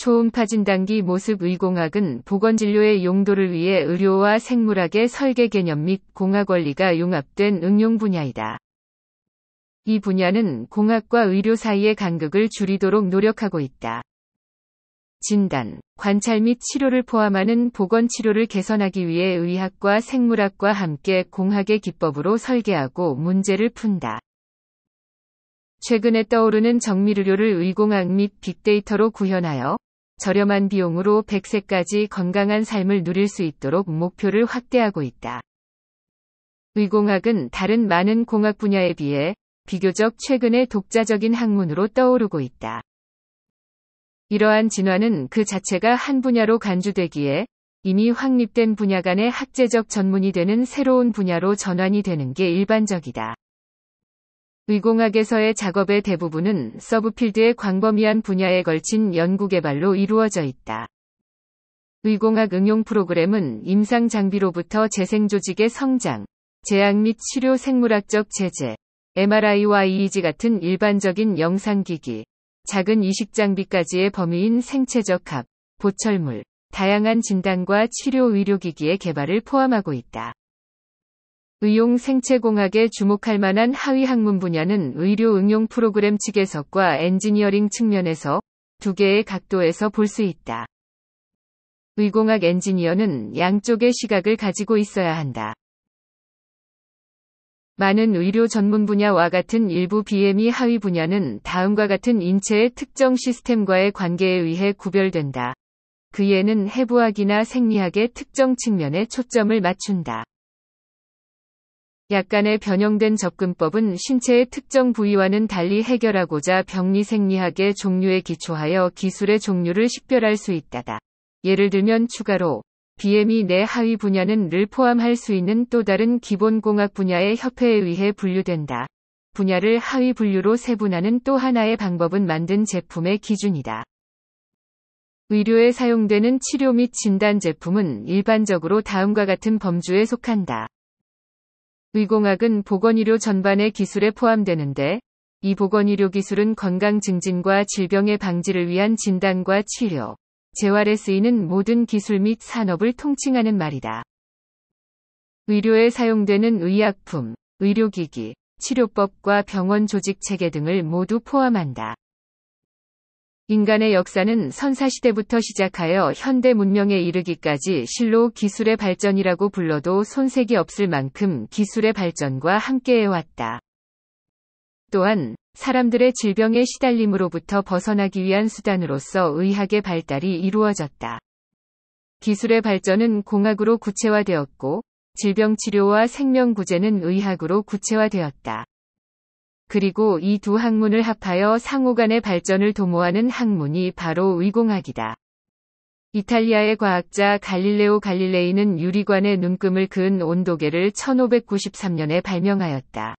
초음파 진단기 모습 의공학은 보건진료의 용도를 위해 의료와 생물학의 설계 개념 및 공학 원리가 융합된 응용 분야이다. 이 분야는 공학과 의료 사이의 간극을 줄이도록 노력하고 있다. 진단, 관찰 및 치료를 포함하는 보건 치료를 개선하기 위해 의학과 생물학과 함께 공학의 기법으로 설계하고 문제를 푼다. 최근에 떠오르는 정밀의료를 의공학 및 빅데이터로 구현하여 저렴한 비용으로 100세까지 건강한 삶을 누릴 수 있도록 목표를 확대하고 있다. 의공학은 다른 많은 공학 분야에 비해 비교적 최근의 독자적인 학문으로 떠오르고 있다. 이러한 진화는 그 자체가 한 분야로 간주되기에 이미 확립된 분야 간의 학제적 전문이 되는 새로운 분야로 전환이 되는 게 일반적이다. 의공학에서의 작업의 대부분은 서브필드의 광범위한 분야에 걸친 연구 개발로 이루어져 있다. 의공학 응용 프로그램은 임상 장비로부터 재생 조직의 성장, 제약 및 치료 생물학적 제재, MRI와 EEG 같은 일반적인 영상기기, 작은 이식 장비까지의 범위인 생체적 합, 보철물, 다양한 진단과 치료 의료기기의 개발을 포함하고 있다. 의용 생체공학에 주목할 만한 하위 학문 분야는 의료 응용 프로그램 측에서과 엔지니어링 측면에서 두 개의 각도에서 볼 수 있다. 의공학 엔지니어는 양쪽의 시각을 가지고 있어야 한다. 많은 의료 전문 분야와 같은 일부 BME 하위 분야는 다음과 같은 인체의 특정 시스템과의 관계에 의해 구별된다. 그에는 해부학이나 생리학의 특정 측면에 초점을 맞춘다. 약간의 변형된 접근법은 신체의 특정 부위와는 달리 해결하고자 병리 생리학의 종류에 기초하여 기술의 종류를 식별할 수 있다다. 예를 들면 추가로 BMI e 내 하위 분야는 를 포함할 수 있는 또 다른 기본 공학 분야의 협회에 의해 분류된다. 분야를 하위 분류로 세분하는 또 하나의 방법은 만든 제품의 기준이다. 의료에 사용되는 치료 및 진단 제품은 일반적으로 다음과 같은 범주에 속한다. 의공학은 보건의료 전반의 기술에 포함되는데 이 보건의료 기술은 건강 증진과 질병의 방지를 위한 진단과 치료, 재활에 쓰이는 모든 기술 및 산업을 통칭하는 말이다. 의료에 사용되는 의약품, 의료기기, 치료법과 병원 조직 체계 등을 모두 포함한다. 인간의 역사는 선사시대부터 시작하여 현대 문명에 이르기까지 실로 기술의 발전이라고 불러도 손색이 없을 만큼 기술의 발전과 함께해왔다. 또한 사람들의 질병에 시달림으로부터 벗어나기 위한 수단으로서 의학의 발달이 이루어졌다. 기술의 발전은 공학으로 구체화되었고 질병 치료와 생명 구제는 의학으로 구체화되었다. 그리고 이 두 학문을 합하여 상호간의 발전을 도모하는 학문이 바로 의공학이다. 이탈리아의 과학자 갈릴레오 갈릴레이는 유리관의 눈금을 그은 온도계를 1593년에 발명하였다.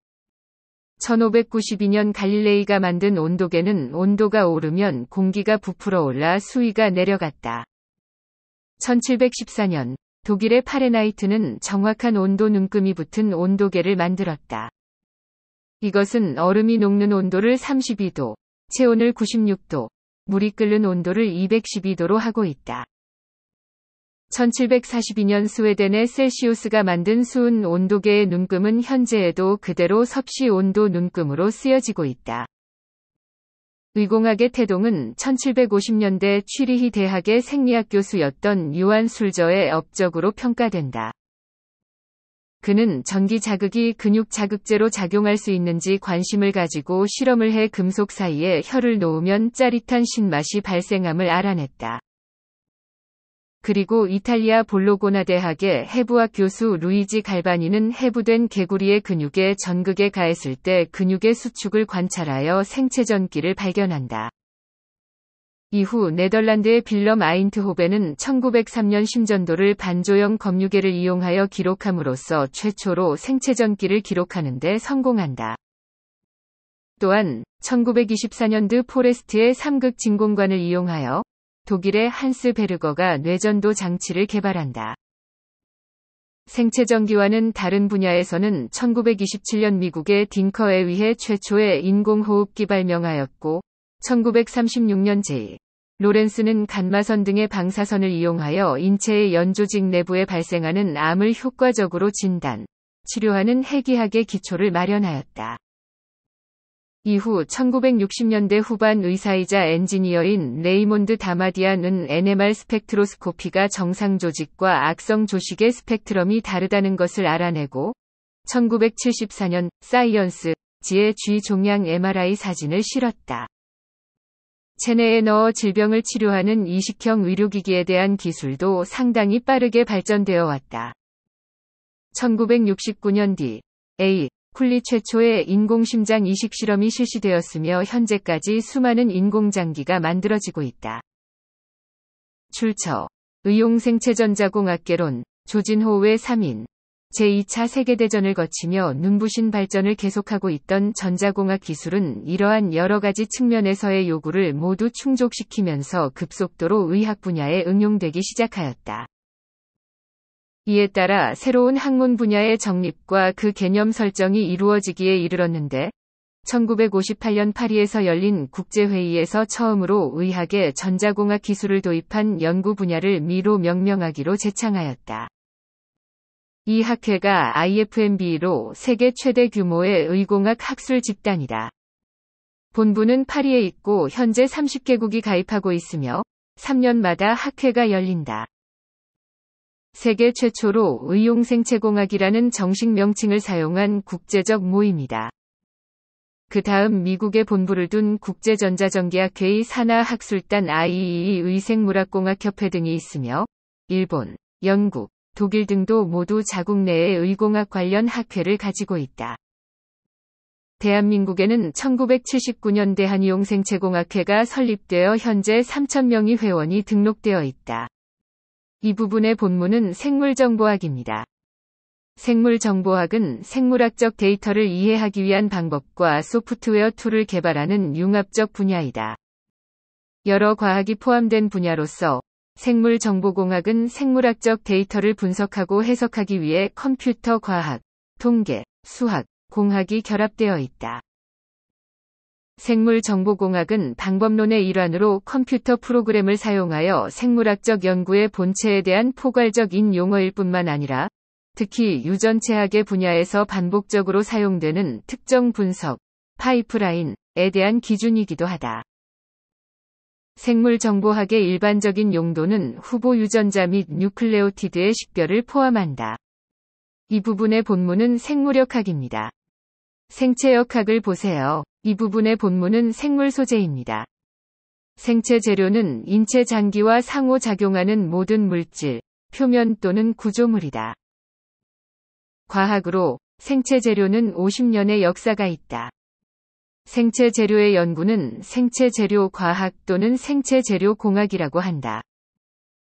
1592년 갈릴레이가 만든 온도계는 온도가 오르면 공기가 부풀어 올라 수위가 내려갔다. 1714년 독일의 파레나이트는 정확한 온도 눈금이 붙은 온도계를 만들었다. 이것은 얼음이 녹는 온도를 32도, 체온을 96도, 물이 끓는 온도를 212도로 하고 있다. 1742년 스웨덴의 셀시우스가 만든 수은 온도계의 눈금은 현재에도 그대로 섭씨 온도 눈금으로 쓰여지고 있다. 의공학의 태동은 1750년대 취리히 대학의 생리학 교수였던 유한 술저의 업적으로 평가된다. 그는 전기 자극이 근육 자극제로 작용할 수 있는지 관심을 가지고 실험을 해 금속 사이에 혀를 놓으면 짜릿한 신맛이 발생함을 알아냈다. 그리고 이탈리아 볼로고나 대학의 해부학 교수 루이지 갈바니는 해부된 개구리의 근육에 전극에 가했을 때 근육의 수축을 관찰하여 생체 전기를 발견한다. 이후 네덜란드의 빌럼 아인트호베는 1903년 심전도를 반조형 검유계를 이용하여 기록함으로써 최초로 생체전기를 기록하는데 성공한다. 또한 1924년드 포레스트의 삼극 진공관을 이용하여 독일의 한스 베르거가 뇌전도 장치를 개발한다. 생체전기와는 다른 분야에서는 1927년 미국의 딩커에 의해 최초의 인공호흡기 발명하였고 1936년 제 로렌스는 간마선 등의 방사선을 이용하여 인체의 연조직 내부에 발생하는 암을 효과적으로 진단, 치료하는 핵의학의 기초를 마련하였다. 이후 1960년대 후반 의사이자 엔지니어인 레이몬드 다마디안은 NMR 스펙트로스코피가 정상 조직과 악성 조직의 스펙트럼이 다르다는 것을 알아내고 1974년 사이언스 지의 G 종양 MRI 사진을 실었다. 체내에 넣어 질병을 치료하는 이식형 의료기기에 대한 기술도 상당히 빠르게 발전되어 왔다. 1969년 뒤 A. 쿨리 최초의 인공심장 이식 실험이 실시되었으며 현재까지 수많은 인공장기가 만들어지고 있다. 출처 의용생체전자공학개론 조진호 외 3인 제2차 세계대전을 거치며 눈부신 발전을 계속하고 있던 전자공학 기술은 이러한 여러 가지 측면에서의 요구를 모두 충족시키면서 급속도로 의학 분야에 응용되기 시작하였다. 이에 따라 새로운 학문 분야의 정립과 그 개념 설정이 이루어지기에 이르렀는데 1958년 파리에서 열린 국제회의에서 처음으로 의학에 전자공학 기술을 도입한 연구 분야를 미로 명명하기로 제창하였다. 이 학회가 IFMB로 세계 최대 규모의 의공학 학술 집단이다. 본부는 파리에 있고 현재 30개국이 가입하고 있으며 3년마다 학회가 열린다. 세계 최초로 의용생체공학이라는 정식 명칭을 사용한 국제적 모임이다. 그 다음 미국에 본부를 둔 국제전자전기학회의 산하학술단 IEE 의생물학공학협회 등이 있으며 일본, 영국, 독일 등도 모두 자국 내에 의공학 관련 학회를 가지고 있다. 대한민국에는 1979년 대한이용생체공학회가 설립되어 현재 3,000명이 회원이 등록되어 있다. 이 부분의 본문은 생물정보학입니다. 생물정보학은 생물학적 데이터를 이해하기 위한 방법과 소프트웨어 툴을 개발하는 융합적 분야이다. 여러 과학이 포함된 분야로서 생물정보공학은 생물학적 데이터를 분석하고 해석하기 위해 컴퓨터 과학, 통계, 수학, 공학이 결합되어 있다. 생물정보공학은 방법론의 일환으로 컴퓨터 프로그램을 사용하여 생물학적 연구의 본체에 대한 포괄적인 용어일 뿐만 아니라 특히 유전체학의 분야에서 반복적으로 사용되는 특정 분석, 파이프라인에 대한 기준이기도 하다. 생물정보학의 일반적인 용도는 후보 유전자 및 뉴클레오티드의 식별을 포함한다. 이 부분의 본문은 생물역학입니다. 생체역학을 보세요. 이 부분의 본문은 생물 소재입니다. 생체 재료는 인체 장기와 상호작용하는 모든 물질, 표면 또는 구조물이다. 과학으로 생체 재료는 50년의 역사가 있다. 생체 재료의 연구는 생체 재료 과학 또는 생체 재료 공학이라고 한다.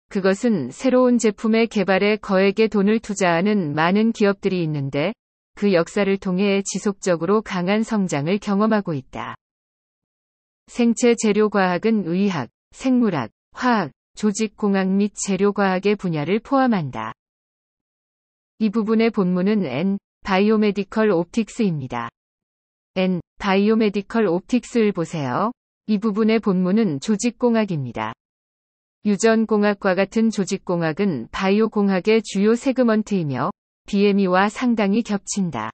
그것은 새로운 제품의 개발에 거액의 돈을 투자하는 많은 기업들이 있는데 그 역사를 통해 지속적으로 강한 성장을 경험하고 있다. 생체 재료 과학은 의학, 생물학, 화학, 조직공학 및 재료과학의 분야를 포함한다. 이 부분의 본문은 N, 바이오메디컬 옵틱스입니다. N. 바이오메디컬 옵틱스를 보세요. 이 부분의 본문은 조직공학입니다. 유전공학과 같은 조직공학은 바이오공학의 주요 세그먼트이며 BME와 상당히 겹친다.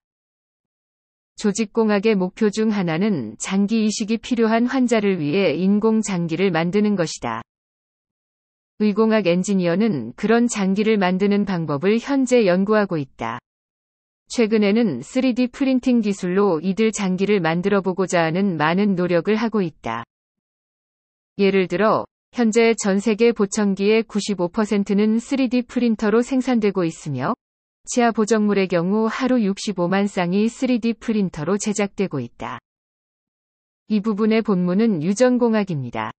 조직공학의 목표 중 하나는 장기 이식이 필요한 환자를 위해 인공 장기를 만드는 것이다. 의공학 엔지니어는 그런 장기를 만드는 방법을 현재 연구하고 있다. 최근에는 3D 프린팅 기술로 이들 장기를 만들어 보고자 하는 많은 노력을 하고 있다. 예를 들어, 현재 전 세계 보청기의 95%는 3D 프린터로 생산되고 있으며, 치아 보정물의 경우 하루 65만 쌍이 3D 프린터로 제작되고 있다. 이 부분의 본문은 유전공학입니다.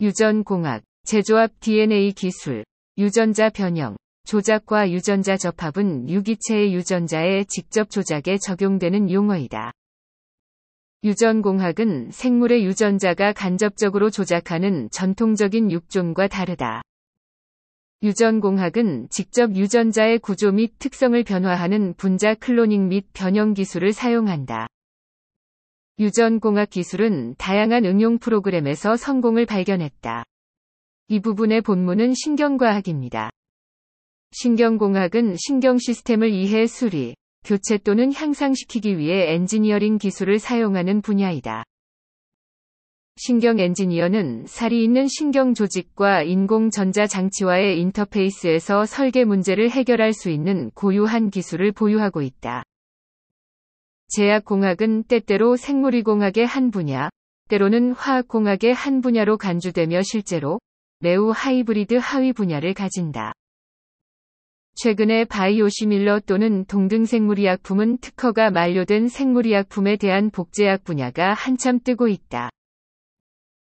유전공학, 제조합 DNA 기술, 유전자 변형, 조작과 유전자 접합은 유기체의 유전자의 직접 조작에 적용되는 용어이다. 유전공학은 생물의 유전자가 간접적으로 조작하는 전통적인 육종과 다르다. 유전공학은 직접 유전자의 구조 및 특성을 변화하는 분자 클로닝 및 변형 기술을 사용한다. 유전공학 기술은 다양한 응용 프로그램에서 성공을 발견했다. 이 부분의 본문은 신경과학입니다. 신경공학은 신경시스템을 이해 수리, 교체 또는 향상시키기 위해 엔지니어링 기술을 사용하는 분야이다. 신경 엔지니어는 살이 있는 신경 조직과 인공 전자 장치와의 인터페이스에서 설계 문제를 해결할 수 있는 고유한 기술을 보유하고 있다. 제약공학은 때때로 생물이공학의한 분야, 때로는 화학공학의 한 분야로 간주되며 실제로 매우 하이브리드 하위 분야를 가진다. 최근에 바이오시밀러 또는 동등생물의약품은 특허가 만료된 생물의약품에 대한 복제약 분야가 한참 뜨고 있다.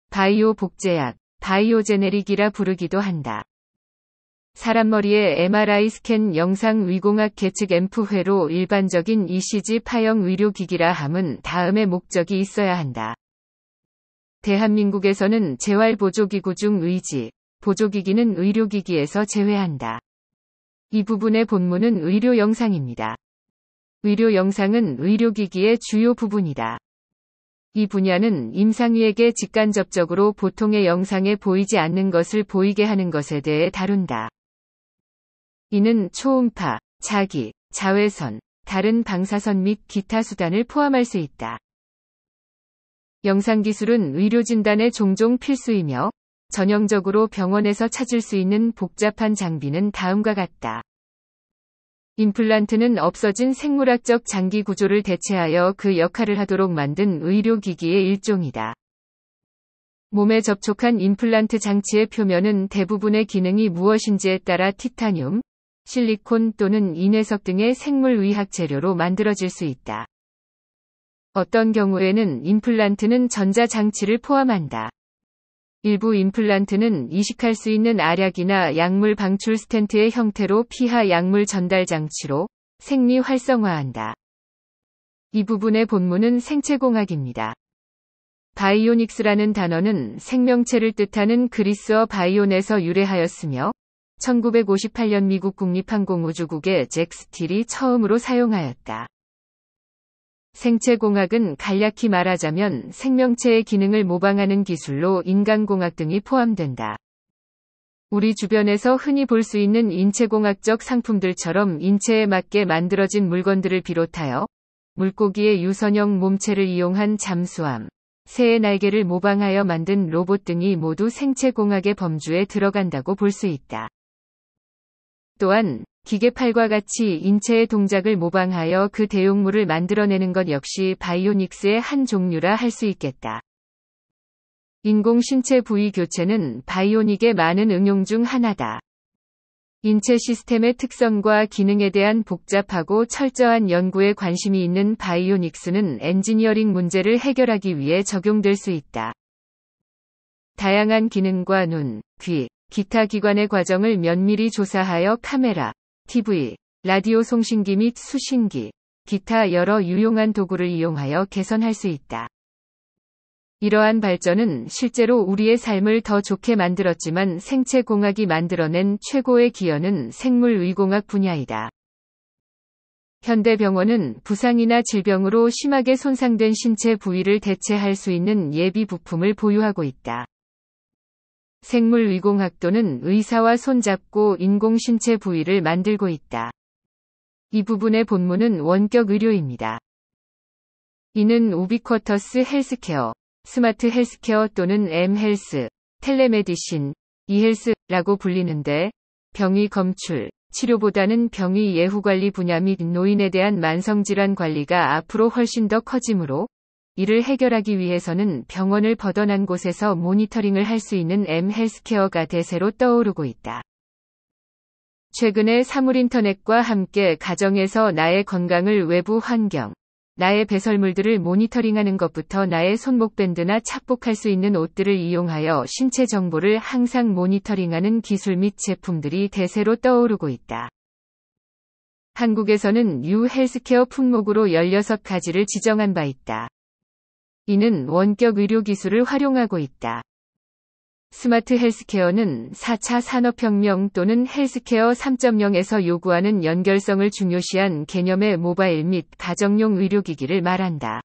바이오 복제약, 바이오제네릭이라 부르기도 한다. 사람 머리의 MRI 스캔 영상 위공학 계측 앰프회로 일반적인 ECG 파형 의료기기라 함은 다음의 목적이 있어야 한다. 대한민국에서는 재활보조기구 중 의지, 보조기기는 의료기기에서 제외한다. 이 부분의 본문은 의료 영상입니다. 의료 영상은 의료기기의 주요 부분이다. 이 분야는 임상위에게 직간접적으로 보통의 영상에 보이지 않는 것을 보이게 하는 것에 대해 다룬다. 이는 초음파, 자기, 자외선, 다른 방사선 및 기타 수단을 포함할 수 있다. 영상 기술은 의료 진단에 종종 필수이며 전형적으로 병원에서 찾을 수 있는 복잡한 장비는 다음과 같다. 임플란트는 없어진 생물학적 장기 구조를 대체하여 그 역할을 하도록 만든 의료기기의 일종이다. 몸에 접촉한 임플란트 장치의 표면은 대부분의 기능이 무엇인지에 따라 티타늄, 실리콘 또는 인해석 등의 생물의학 재료로 만들어질 수 있다. 어떤 경우에는 임플란트는 전자장치를 포함한다. 일부 임플란트는 이식할 수 있는 알약이나 약물 방출 스탠트의 형태로 피하 약물 전달 장치로 생리 활성화한다. 이 부분의 본문은 생체공학입니다. 바이오닉스라는 단어는 생명체를 뜻하는 그리스어 바이온에서 유래하였으며 1958년 미국 국립항공우주국의 잭 스틸이 처음으로 사용하였다. 생체공학은 간략히 말하자면 생명체의 기능을 모방하는 기술로 인간공학 등이 포함된다. 우리 주변에서 흔히 볼 수 있는 인체공학적 상품들처럼 인체에 맞게 만들어진 물건들을 비롯하여 물고기의 유선형 몸체를 이용한 잠수함, 새의 날개를 모방하여 만든 로봇 등이 모두 생체공학의 범주에 들어간다고 볼 수 있다. 또한 기계팔과 같이 인체의 동작을 모방하여 그 대용물을 만들어내는 것 역시 바이오닉스의 한 종류라 할 수 있겠다. 인공 신체 부위 교체는 바이오닉의 많은 응용 중 하나다. 인체 시스템의 특성과 기능에 대한 복잡하고 철저한 연구에 관심이 있는 바이오닉스는 엔지니어링 문제를 해결하기 위해 적용될 수 있다. 다양한 기능과 눈, 귀, 기타 기관의 과정을 면밀히 조사하여 카메라, TV, 라디오 송신기 및 수신기, 기타 여러 유용한 도구를 이용하여 개선할 수 있다. 이러한 발전은 실제로 우리의 삶을 더 좋게 만들었지만 생체 공학이 만들어낸 최고의 기여는 생물 의공학 분야이다. 현대 병원은 부상이나 질병으로 심하게 손상된 신체 부위를 대체할 수 있는 예비 부품을 보유하고 있다. 생물위공학도는 의사와 손잡고 인공신체 부위를 만들고 있다. 이 부분의 본문은 원격 의료입니다. 이는 우비쿼터스 헬스케어, 스마트 헬스케어 또는 M헬스, 텔레메디신, e 헬스라고 불리는데 병의 검출, 치료보다는 병의 예후관리 분야 및 노인에 대한 만성질환 관리가 앞으로 훨씬 더 커지므로 이를 해결하기 위해서는 병원을 벗어난 곳에서 모니터링을 할 수 있는 M 헬스케어가 대세로 떠오르고 있다. 최근에 사물인터넷과 함께 가정에서 나의 건강을 외부 환경, 나의 배설물들을 모니터링하는 것부터 나의 손목밴드나 착복할 수 있는 옷들을 이용하여 신체 정보를 항상 모니터링하는 기술 및 제품들이 대세로 떠오르고 있다. 한국에서는 뉴 헬스케어 품목으로 16가지를 지정한 바 있다. 이는 원격 의료 기술을 활용하고 있다. 스마트 헬스케어는 4차 산업혁명 또는 헬스케어 3.0에서 요구하는 연결성을 중요시한 개념의 모바일 및 가정용 의료기기를 말한다.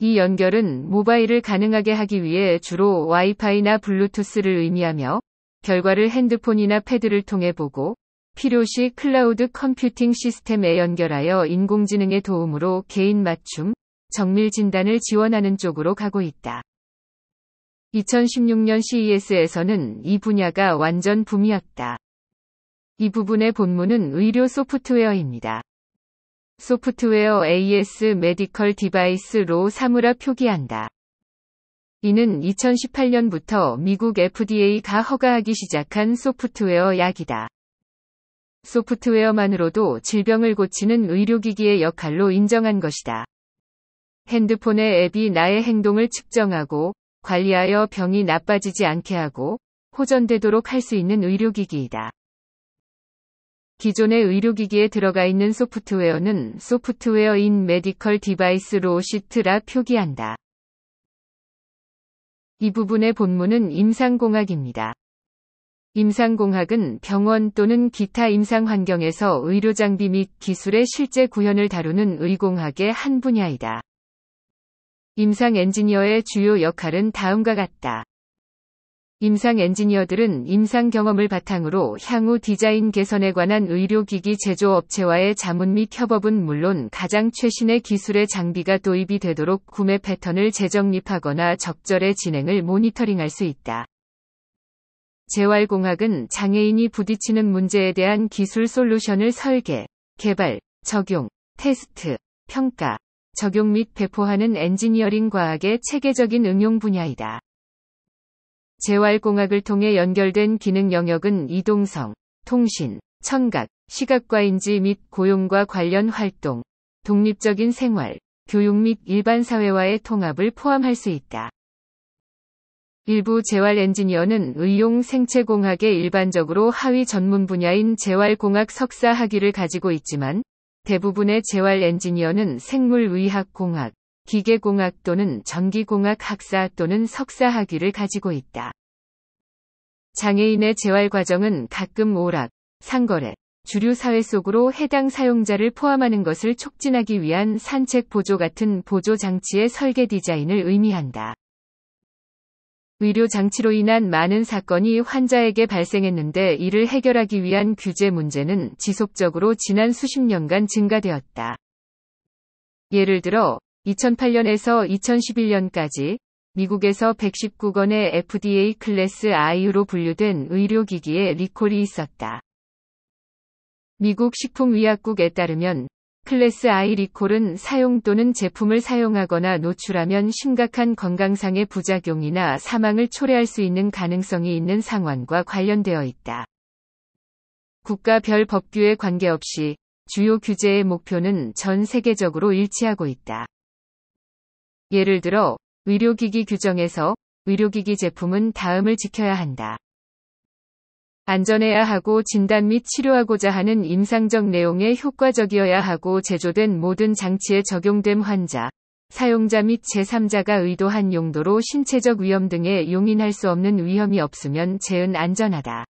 이 연결은 모바일을 가능하게 하기 위해 주로 와이파이나 블루투스를 의미하며 결과를 핸드폰이나 패드를 통해 보고 필요시 클라우드 컴퓨팅 시스템에 연결하여 인공지능의 도움으로 개인 맞춤, 정밀 진단을 지원하는 쪽으로 가고 있다. 2016년 CES에서는 이 분야가 완전 붐이었다. 이 부분의 본문은 의료 소프트웨어입니다. 소프트웨어 AS 메디컬 디바이스로 사무라 표기한다. 이는 2018년부터 미국 FDA가 허가하기 시작한 소프트웨어 약이다. 소프트웨어만으로도 질병을 고치는 의료기기의 역할로 인정한 것이다. 핸드폰의 앱이 나의 행동을 측정하고 관리하여 병이 나빠지지 않게 하고 호전되도록 할 수 있는 의료기기이다. 기존의 의료기기에 들어가 있는 소프트웨어는 소프트웨어인 메디컬 디바이스 로시트라 표기한다. 이 부분의 본문은 임상공학입니다. 임상공학은 병원 또는 기타 임상 환경에서 의료장비 및 기술의 실제 구현을 다루는 의공학의 한 분야이다. 임상 엔지니어의 주요 역할은 다음과 같다. 임상 엔지니어들은 임상 경험을 바탕으로 향후 디자인 개선에 관한 의료기기 제조업체와의 자문 및 협업은 물론 가장 최신의 기술의 장비가 도입이 되도록 구매 패턴을 재정립하거나 적절의 진행을 모니터링할 수 있다. 재활공학은 장애인이 부딪히는 문제에 대한 기술 솔루션을 설계, 개발, 적용, 테스트, 평가, 적용 및 배포하는 엔지니어링 과학의 체계적인 응용 분야이다. 재활공학을 통해 연결된 기능 영역은 이동성, 통신, 청각, 시각과인지 및 고용과 관련 활동, 독립적인 생활, 교육 및 일반 사회와의 통합을 포함할 수 있다. 일부 재활 엔지니어는 의용 생체공학의 일반적으로 하위 전문 분야인 재활공학 석사 학위를 가지고 있지만 대부분의 재활 엔지니어는 생물의학공학, 기계공학 또는 전기공학 학사 또는 석사 학위를 가지고 있다. 장애인의 재활 과정은 가끔 오락, 상거래, 주류 사회 속으로 해당 사용자를 포함하는 것을 촉진하기 위한 산책 보조 같은 보조 장치의 설계 디자인을 의미한다. 의료 장치로 인한 많은 사건이 환자에게 발생했는데 이를 해결하기 위한 규제 문제는 지속적으로 지난 수십 년간 증가되었다. 예를 들어 2008년에서 2011년까지 미국에서 119건의 FDA 클래스 I로 분류된 의료기기에 리콜이 있었다. 미국 식품의약국에 따르면 클래스 I 리콜은 사용 또는 제품을 사용하거나 노출하면 심각한 건강상의 부작용이나 사망을 초래할 수 있는 가능성이 있는 상황과 관련되어 있다. 국가별 법규에 관계없이 주요 규제의 목표는 전 세계적으로 일치하고 있다. 예를 들어, 의료기기 규정에서 의료기기 제품은 다음을 지켜야 한다. 안전해야 하고 진단 및 치료하고자 하는 임상적 내용에 효과적이어야 하고 제조된 모든 장치에 적용됨 환자, 사용자 및 제3자가 의도한 용도로 신체적 위험 등에 용인할 수 없는 위험이 없으면 재은 안전하다.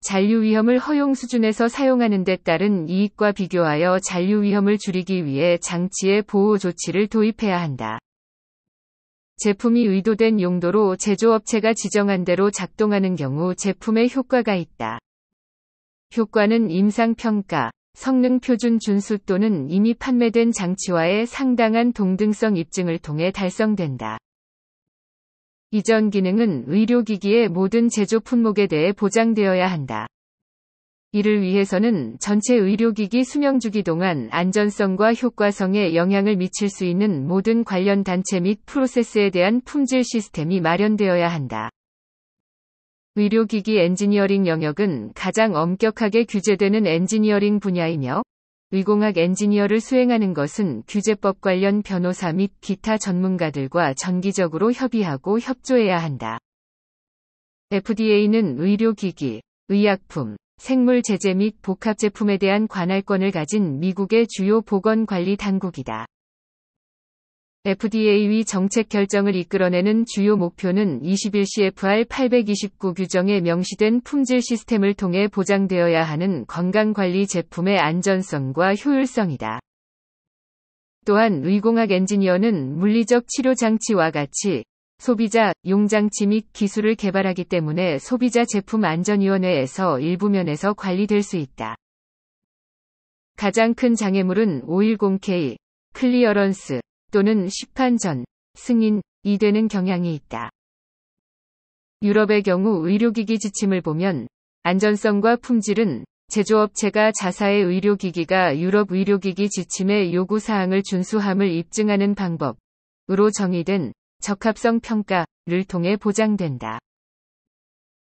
잔류 위험을 허용 수준에서 사용하는 데 따른 이익과 비교하여 잔류 위험을 줄이기 위해 장치의 보호 조치를 도입해야 한다. 제품이 의도된 용도로 제조업체가 지정한 대로 작동하는 경우 제품에 효과가 있다. 효과는 임상평가, 성능 표준 준수 또는 이미 판매된 장치와의 상당한 동등성 입증을 통해 달성된다. 이전 기능은 의료기기의 모든 제조 품목에 대해 보장되어야 한다. 이를 위해서는 전체 의료기기 수명주기 동안 안전성과 효과성에 영향을 미칠 수 있는 모든 관련 단체 및 프로세스에 대한 품질 시스템이 마련되어야 한다. 의료기기 엔지니어링 영역은 가장 엄격하게 규제되는 엔지니어링 분야이며 의공학 엔지니어를 수행하는 것은 규제법 관련 변호사 및 기타 전문가들과 정기적으로 협의하고 협조해야 한다. FDA는 의료기기, 의약품, 생물 제재 및 복합 제품에 대한 관할권을 가진 미국의 주요 보건 관리 당국이다. FDA의 정책 결정을 이끌어내는 주요 목표는 21CFR 829 규정에 명시된 품질 시스템을 통해 보장되어야 하는 건강관리 제품의 안전성과 효율성이다. 또한 의공학 엔지니어는 물리적 치료 장치와 같이 소비자, 용장치 및 기술을 개발하기 때문에 소비자 제품 안전위원회에서 일부면에서 관리될 수 있다. 가장 큰 장애물은 510K, 클리어런스, 또는 시판 전, 승인, 이 되는 경향이 있다. 유럽의 경우 의료기기 지침을 보면 안전성과 품질은 제조업체가 자사의 의료기기가 유럽 의료기기 지침의 요구사항을 준수함을 입증하는 방법으로 정의된 적합성 평가를 통해 보장된다.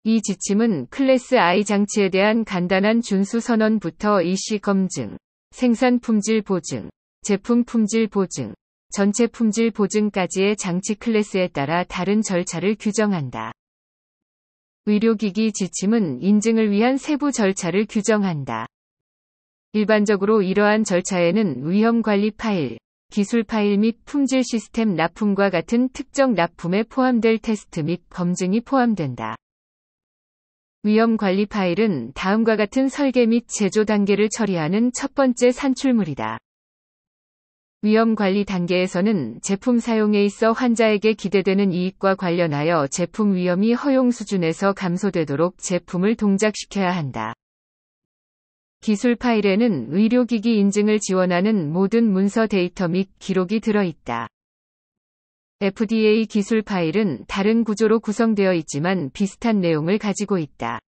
이 지침은 클래스 I 장치에 대한 간단한 준수 선언부터 EC 검증, 생산 품질 보증, 제품 품질 보증, 전체 품질 보증까지의 장치 클래스에 따라 다른 절차를 규정한다. 의료기기 지침은 인증을 위한 세부 절차를 규정한다. 일반적으로 이러한 절차에는 위험관리 파일, 기술 파일 및 품질 시스템 납품과 같은 특정 납품에 포함될 테스트 및 검증이 포함된다. 위험 관리 파일은 다음과 같은 설계 및 제조 단계를 처리하는 첫 번째 산출물이다. 위험 관리 단계에서는 제품 사용에 있어 환자에게 기대되는 이익과 관련하여 제품 위험이 허용 수준에서 감소되도록 제품을 동작시켜야 한다. 기술 파일에는 의료기기 인증을 지원하는 모든 문서 데이터 및 기록이 들어있다. FDA 기술 파일은 다른 구조로 구성되어 있지만 비슷한 내용을 가지고 있다.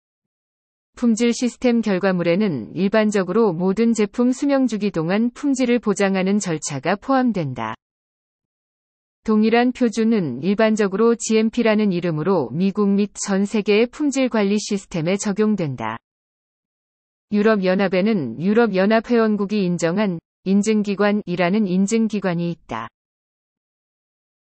품질 시스템 결과물에는 일반적으로 모든 제품 수명주기 동안 품질을 보장하는 절차가 포함된다. 동일한 표준은 일반적으로 GMP라는 이름으로 미국 및 전 세계의 품질 관리 시스템에 적용된다. 유럽연합에는 유럽연합회원국이 인정한 인증기관이라는 인증기관이 있다.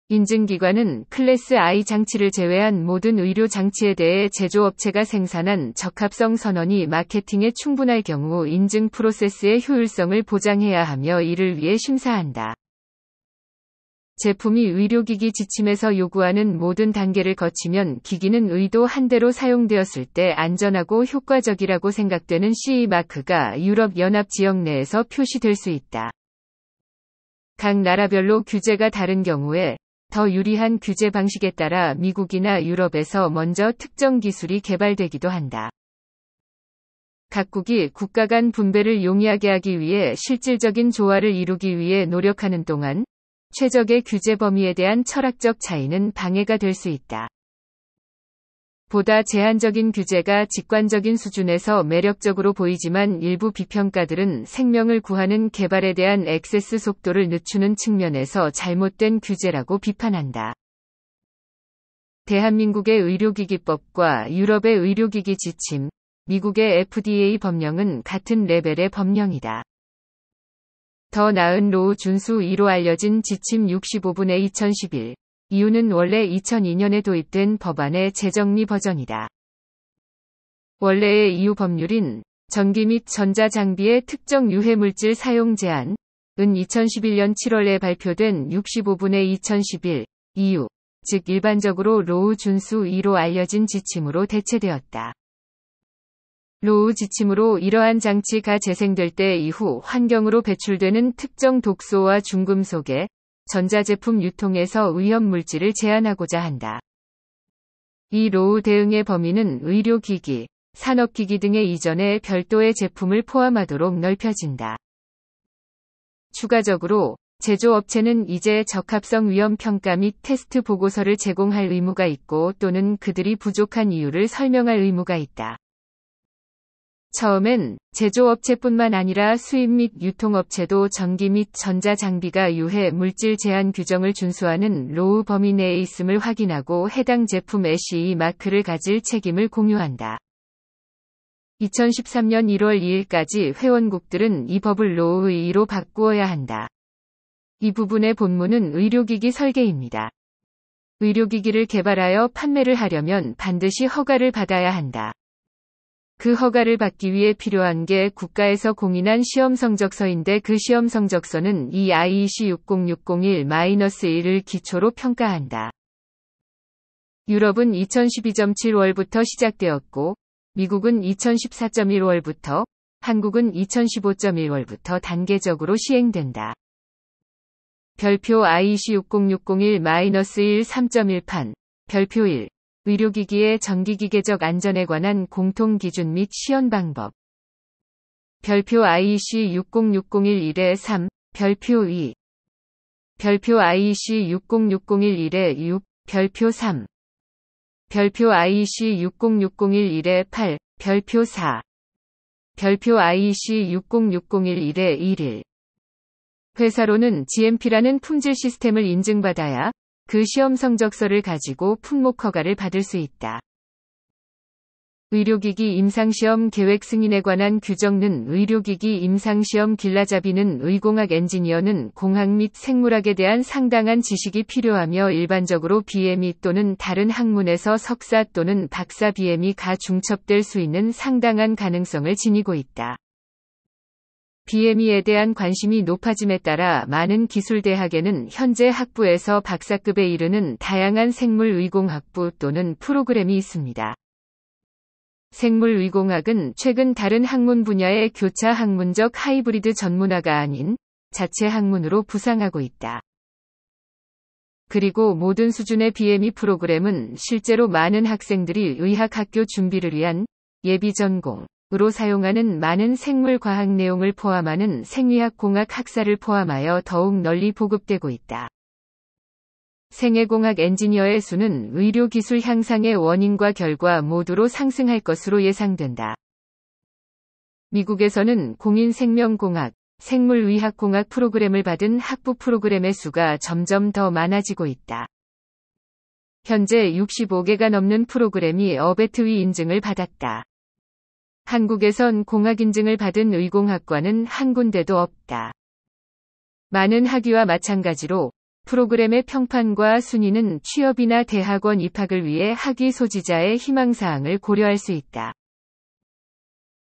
인증기관은 클래스 I 장치를 제외한 모든 의료 장치에 대해 제조업체가 생산한 적합성 선언이 마케팅에 충분할 경우 인증 프로세스의 효율성을 보장해야 하며 이를 위해 심사한다. 제품이 의료기기 지침에서 요구하는 모든 단계를 거치면 기기는 의도한 대로 사용되었을 때 안전하고 효과적이라고 생각되는 CE 마크가 유럽연합 지역 내에서 표시될 수 있다. 각 나라별로 규제가 다른 경우에 더 유리한 규제 방식에 따라 미국이나 유럽에서 먼저 특정 기술이 개발되기도 한다. 각국이 국가 간 분배를 용이하게 하기 위해 실질적인 조화를 이루기 위해 노력하는 동안 최적의 규제 범위에 대한 철학적 차이는 방해가 될 수 있다. 보다 제한적인 규제가 직관적인 수준에서 매력적으로 보이지만 일부 비평가들은 생명을 구하는 개발에 대한 액세스 속도를 늦추는 측면에서 잘못된 규제라고 비판한다. 대한민국의 의료기기법과 유럽의 의료기기 지침, 미국의 FDA 법령은 같은 레벨의 법령이다. 더 나은 로우 준수 2로 알려진 지침 65분의 2011. 이유는 원래 2002년에 도입된 법안의 재정리 버전이다. 원래의 이유 법률인 전기 및 전자장비의 특정 유해물질 사용 제한, 은 2011년 7월에 발표된 65분의 2011 이유, 즉 일반적으로 로우 준수 2로 알려진 지침으로 대체되었다. 로우 지침으로 이러한 장치가 재생될 때 이후 환경으로 배출되는 특정 독소와 중금속에 전자제품 유통에서 위험물질을 제한하고자 한다. 이 로우 대응의 범위는 의료기기, 산업기기 등의 이전에 별도의 제품을 포함하도록 넓혀진다. 추가적으로 제조업체는 이제 적합성 위험 평가 및 테스트 보고서를 제공할 의무가 있고 또는 그들이 부족한 이유를 설명할 의무가 있다. 처음엔 제조업체뿐만 아니라 수입 및 유통업체도 전기 및 전자장비가 유해 물질 제한 규정을 준수하는 로우 범위 내에 있음을 확인하고 해당 제품 SE 마크를 가질 책임을 공유한다. 2013년 1월 2일까지 회원국들은 이 법을 로우의 2로 바꾸어야 한다. 이 부분의 본문은 의료기기 설계입니다. 의료기기를 개발하여 판매를 하려면 반드시 허가를 받아야 한다. 그 허가를 받기 위해 필요한 게 국가에서 공인한 시험 성적서인데 그 시험 성적서는 이 IEC 60601-1을 기초로 평가한다. 유럽은 2012.7월부터 시작되었고, 미국은 2014.1월부터, 한국은 2015.1월부터 단계적으로 시행된다. 별표 IEC 60601-1 3.1판, 별표 1. 의료기기의 전기기계적 안전에 관한 공통 기준 및 시연 방법. 별표 IEC 60601-3, 별표 2. 별표 IEC 60601-6, 별표 3. 별표 IEC 60601-8, 별표 4. 별표 IEC 60601-11. 회사로는 GMP라는 품질 시스템을 인증받아야 그 시험 성적서를 가지고 품목 허가를 받을 수 있다. 의료기기 임상시험 계획 승인에 관한 규정은 의료기기 임상시험 길라잡이는 의공학 엔지니어는 공학 및 생물학에 대한 상당한 지식이 필요하며 일반적으로 BME 또는 다른 학문에서 석사 또는 박사 BME가 중첩될 수 있는 상당한 가능성을 지니고 있다. BME에 대한 관심이 높아짐에 따라 많은 기술대학에는 현재 학부에서 박사급에 이르는 다양한 생물의공학부 또는 프로그램이 있습니다. 생물의공학은 최근 다른 학문 분야의 교차 학문적 하이브리드 전문화가 아닌 자체 학문으로 부상하고 있다. 그리고 모든 수준의 BME 프로그램은 실제로 많은 학생들이 의학학교 준비를 위한 예비 전공, 으로 사용하는 많은 생물 과학 내용을 포함하는 생리학 공학 학사를 포함하여 더욱 널리 보급되고 있다. 생애공학 엔지니어의 수는 의료 기술 향상의 원인과 결과 모두로 상승할 것으로 예상된다. 미국에서는 공인생명공학, 생물의학공학 프로그램을 받은 학부 프로그램의 수가 점점 더 많아지고 있다. 현재 65개가 넘는 프로그램이 어베트위 인증을 받았다. 한국에선 공학 인증을 받은 의공학과는 한 군데도 없다. 많은 학위와 마찬가지로 프로그램의 평판과 순위는 취업이나 대학원 입학을 위해 학위 소지자의 희망사항을 고려할 수 있다.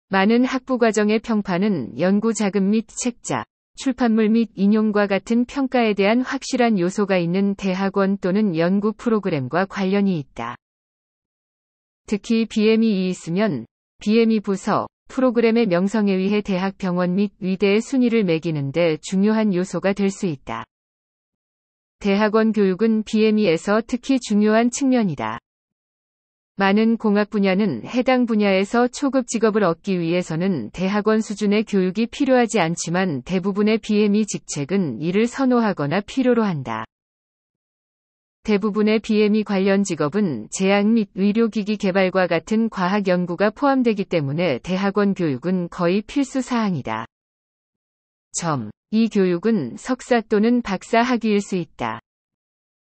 많은 학부과정의 평판은 연구자금 및 책자, 출판물 및 인용과 같은 평가에 대한 확실한 요소가 있는 대학원 또는 연구 프로그램과 관련이 있다. 특히 BM이 e 있으면 BME 부서, 프로그램의 명성에 의해 대학 병원 및위대의 순위를 매기는데 중요한 요소가 될 수 있다. 대학원 교육은 BME에서 특히 중요한 측면이다. 많은 공학 분야는 해당 분야에서 초급 직업을 얻기 위해서는 대학원 수준의 교육이 필요하지 않지만 대부분의 BME 직책은 이를 선호하거나 필요로 한다. 대부분의 BME 관련 직업은 제약 및 의료기기 개발과 같은 과학 연구가 포함되기 때문에 대학원 교육은 거의 필수 사항이다. 점. 이 교육은 석사 또는 박사 학위일 수 있다.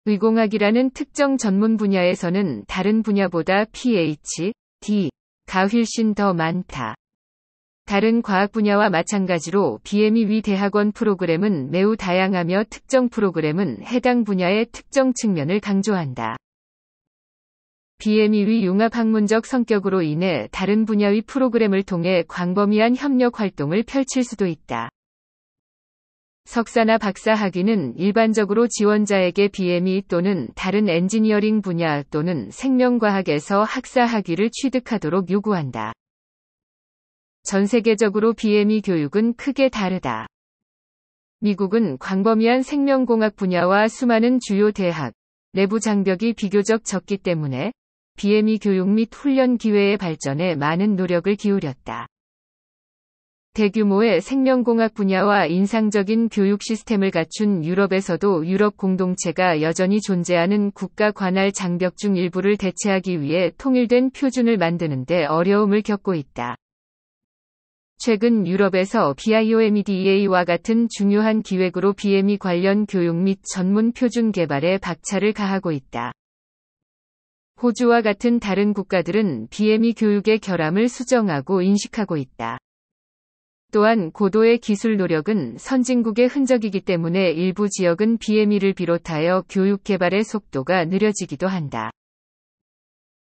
의공학이라는 특정 전문 분야에서는 다른 분야보다 PhD, 가훨씬더 많다. 다른 과학 분야와 마찬가지로 BME 위 대학원 프로그램은 매우 다양하며 특정 프로그램은 해당 분야의 특정 측면을 강조한다. BME 위 융합학문적 성격으로 인해 다른 분야의 프로그램을 통해 광범위한 협력 활동을 펼칠 수도 있다. 석사나 박사 학위는 일반적으로 지원자에게 BME 또는 다른 엔지니어링 분야 또는 생명과학에서 학사 학위를 취득하도록 요구한다. 전 세계적으로 BME 교육은 크게 다르다. 미국은 광범위한 생명공학 분야와 수많은 주요 대학, 내부 장벽이 비교적 적기 때문에 BME 교육 및 훈련 기회의 발전에 많은 노력을 기울였다. 대규모의 생명공학 분야와 인상적인 교육 시스템을 갖춘 유럽에서도 유럽 공동체가 여전히 존재하는 국가 관할 장벽 중 일부를 대체하기 위해 통일된 표준을 만드는데 어려움을 겪고 있다. 최근 유럽에서 BIOMDA와 e e 같은 중요한 기획으로 BME 관련 교육 및 전문 표준 개발에 박차를 가하고 있다. 호주와 같은 다른 국가들은 BME 교육의 결함을 수정하고 인식하고 있다. 또한 고도의 기술 노력은 선진국의 흔적이기 때문에 일부 지역은 BME를 비롯하여 교육 개발의 속도가 느려지기도 한다.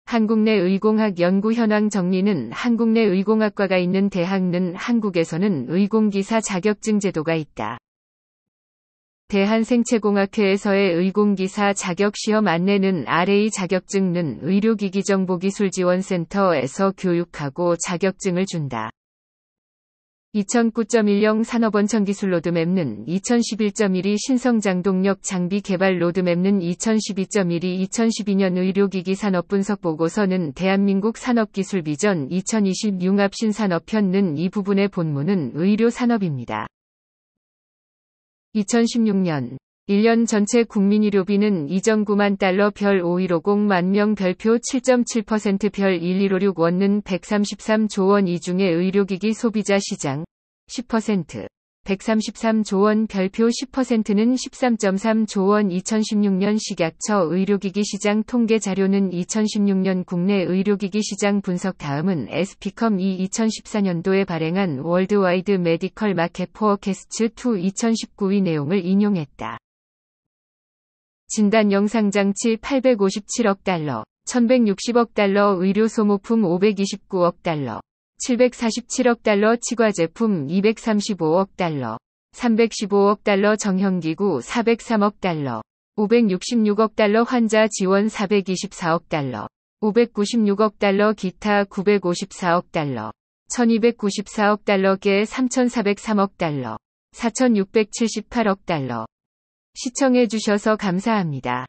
한국 내 의공학 연구 현황 정리는 한국 내 의공학과가 있는 대학는 한국에서는 의공기사 자격증 제도가 있다. 대한생체공학회에서의 의공기사 자격시험 안내는 RA 자격증은 의료기기정보기술지원센터에서 교육하고 자격증을 준다. 2009.10 산업원천 기술 로드맵는 2011.1이 신성장 동력 장비 개발 로드맵는 2012.1이 2012년 의료기기 산업 분석 보고서는 대한민국 산업기술 비전 2020 융합 신산업편는 이 부분의 본문은 의료 산업입니다. 2016년 1년 전체 국민 의료비는 2 9만 달러 별 5150만 명 별표 7.7%별 1156 원은 133조 원이 중에 의료기기 소비자 시장 10% 133조 원 별표 10%는 13.3조 원 2016년 식약처 의료기기 시장 통계 자료는 2016년 국내 의료기기 시장 분석 다음은 에스피컴이 2014년도에 발행한 월드와이드 메디컬 마켓 포어캐스트 2 2019의 내용을 인용했다. 진단 영상 장치 857억 달러, 1160억 달러 의료 소모품 529억 달러, 747억 달러 치과 제품 235억 달러, 315억 달러 정형기구 403억 달러, 566억 달러 환자 지원 424억 달러, 596억 달러 기타 954억 달러, 1294억 달러계 3403억 달러, 4678억 달러, 시청해주셔서 감사합니다.